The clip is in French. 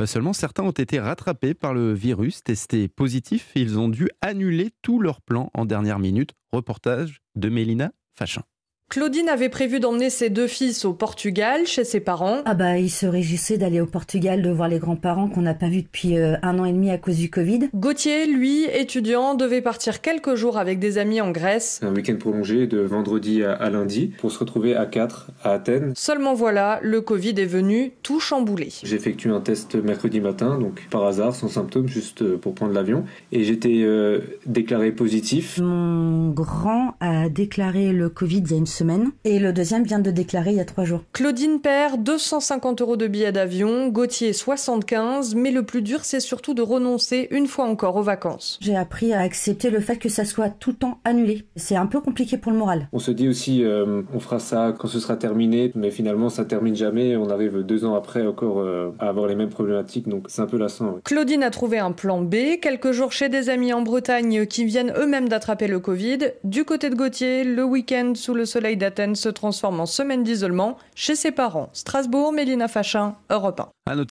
Euh, seulement, certains ont été rattrapés par le virus, testés positifs, ils ont dû annuler tous leurs plans en dernière minute. Reportage de Mélina Fachin. Claudine avait prévu d'emmener ses deux fils au Portugal chez ses parents. Ah bah ils se réjouissaient d'aller au Portugal de voir les grands-parents qu'on n'a pas vus depuis euh, un an et demi à cause du Covid. Gauthier, lui, étudiant, devait partir quelques jours avec des amis en Grèce. Un week-end prolongé de vendredi à, lundi pour se retrouver à 4 à Athènes. Seulement voilà, le Covid est venu tout chambouler. J'ai effectué un test mercredi matin, donc par hasard, sans symptômes, juste euh, pour prendre l'avion. Et j'étais euh, déclaré positif. Mon grand a déclaré le Covid il y a une semaine. Et le deuxième vient de déclarer il y a trois jours. Claudine perd 250 euros de billets d'avion, Gauthier 75, mais le plus dur, c'est surtout de renoncer une fois encore aux vacances. J'ai appris à accepter le fait que ça soit tout le temps annulé. C'est un peu compliqué pour le moral. On se dit aussi, euh, on fera ça quand ce sera terminé, mais finalement, ça termine jamais. On arrive deux ans après encore euh, à avoir les mêmes problématiques, donc c'est un peu lassant. Claudine a trouvé un plan B, quelques jours chez des amis en Bretagne qui viennent eux-mêmes d'attraper le Covid. Du côté de Gauthier, le week-end sous le soleil d'Athènes se transforme en semaine d'isolement chez ses parents. Strasbourg, Mélina Fachin, Europe 1.